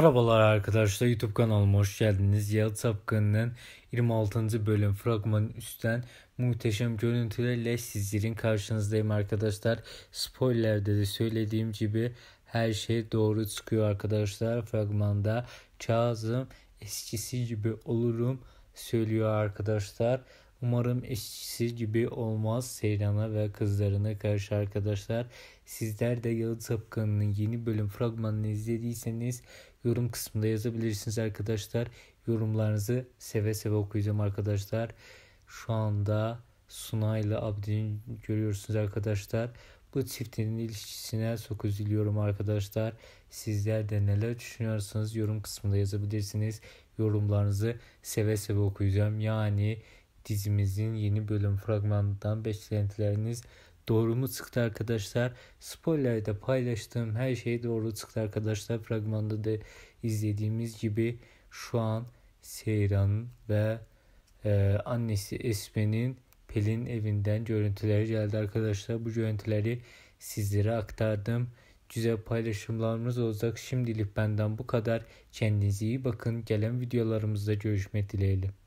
Merhabalar arkadaşlar YouTube kanalıma hoş geldiniz. Yalı Sapkın'ın 26. bölüm fragmanın üstten muhteşem görüntülerle sizlerin karşınızdayım arkadaşlar. Spoilerde de söylediğim gibi her şey doğru çıkıyor arkadaşlar. Fragmanda Kazım eskisi gibi olurum söylüyor arkadaşlar. Umarım eşsiz gibi olmaz Seyran'a ve kızlarına karşı arkadaşlar. Sizler de Yalı Sapkanı'nın yeni bölüm fragmanını izlediyseniz yorum kısmında yazabilirsiniz arkadaşlar. Yorumlarınızı seve seve okuyacağım arkadaşlar. Şu anda Suna ile Abdi'nin görüyorsunuz arkadaşlar. Bu çiftin ilişkisine çok üzülüyorum arkadaşlar. Sizler de neler düşünüyorsanız yorum kısmında yazabilirsiniz. Yorumlarınızı seve seve okuyacağım. Yani dizimizin yeni bölüm fragmanından beklentileriniz doğru mu çıktı arkadaşlar? Spoilerde paylaştığım her şey doğru çıktı arkadaşlar. Fragmanda da izlediğimiz gibi şu an Seyran ve e, annesi Esme'nin Pelin evinden görüntüler geldi arkadaşlar. Bu görüntüleri sizlere aktardım. Güzel paylaşımlarımız olacak. Şimdilik benden bu kadar. Kendinize iyi bakın. Gelen videolarımızda görüşmek dileğiyle.